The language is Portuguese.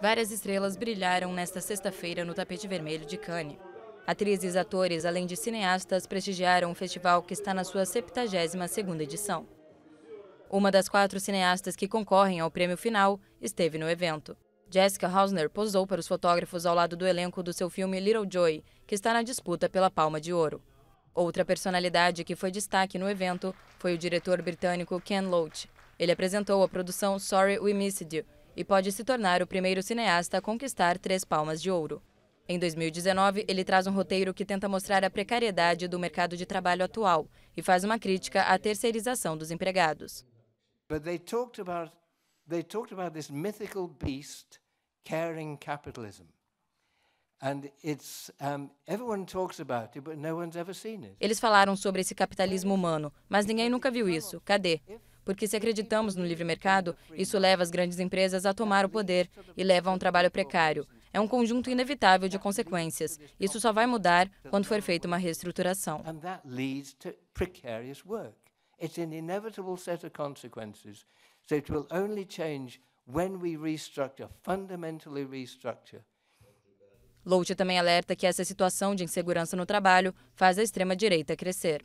Várias estrelas brilharam nesta sexta-feira no tapete vermelho de Cannes. Atrizes, atores, além de cineastas, prestigiaram o festival que está na sua 72ª edição. Uma das quatro cineastas que concorrem ao prêmio final esteve no evento. Jessica Hausner posou para os fotógrafos ao lado do elenco do seu filme Little Joy, que está na disputa pela Palma de Ouro. Outra personalidade que foi destaque no evento foi o diretor britânico Ken Loach. Ele apresentou a produção Sorry We Missed You, e pode se tornar o primeiro cineasta a conquistar três palmas de ouro. Em 2019, ele traz um roteiro que tenta mostrar a precariedade do mercado de trabalho atual e faz uma crítica à terceirização dos empregados. But they talked about they talked about this mythical beast capitalism. Eles falaram sobre esse capitalismo humano, mas ninguém nunca viu isso. Cadê? Porque se acreditamos no livre mercado, isso leva as grandes empresas a tomar o poder e leva a um trabalho precário. É um conjunto inevitável de consequências. Isso só vai mudar quando for feita uma reestruturação. It's an inevitable set of consequences will only change when we restructure, fundamentally restructure. também alerta que essa situação de insegurança no trabalho faz a extrema-direita crescer.